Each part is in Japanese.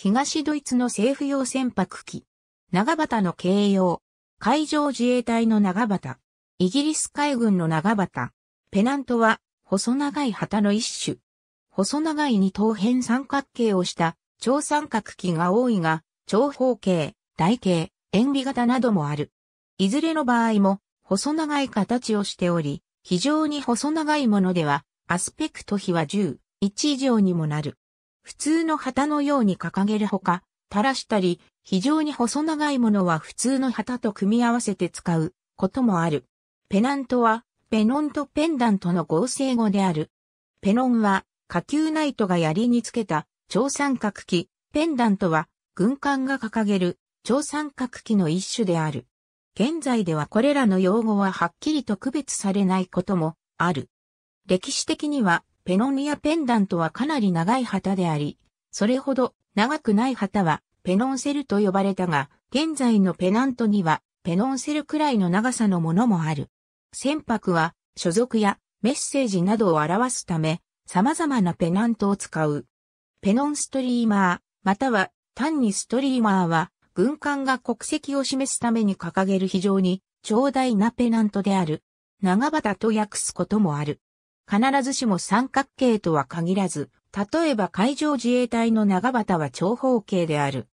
東ドイツの政府用船舶機、長畑の形容、海上自衛隊の長畑、イギリス海軍の長畑、ペナントは細長い旗の一種。細長い二等辺三角形をした長三角機が多いが、長方形、台形、円美型などもある。いずれの場合も細長い形をしており、非常に細長いものでは、アスペクト比は10、1以上にもなる。普通の旗のように掲げるほか、垂らしたり、非常に細長いものは普通の旗と組み合わせて使うこともある。ペナントは、ペノンとペンダントの合成語である。ペノンは、下級ナイトが槍につけた超三角旗、ペンダントは、軍艦が掲げる超三角旗の一種である。現在ではこれらの用語ははっきりと区別されないこともある。歴史的にはペノニアペンダントはかなり長い旗であり、それほど長くない旗はペノンセルと呼ばれたが、現在のペナントにはペノンセルくらいの長さのものもある。船舶は所属やメッセージなどを表すため、様々なペナントを使う。ペノンストリーマー、または単にストリーマーは、軍艦が国籍を示すために掲げる非常に長大なペナントである。長旗と訳すこともある。必ずしも三角形とは限らず、例えば海上自衛隊の長旗は長方形である。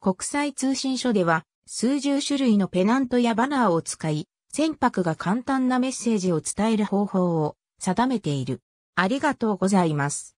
国際通信所では数十種類のペナントやバナーを使い、船舶が簡単なメッセージを伝える方法を定めている。ありがとうございます。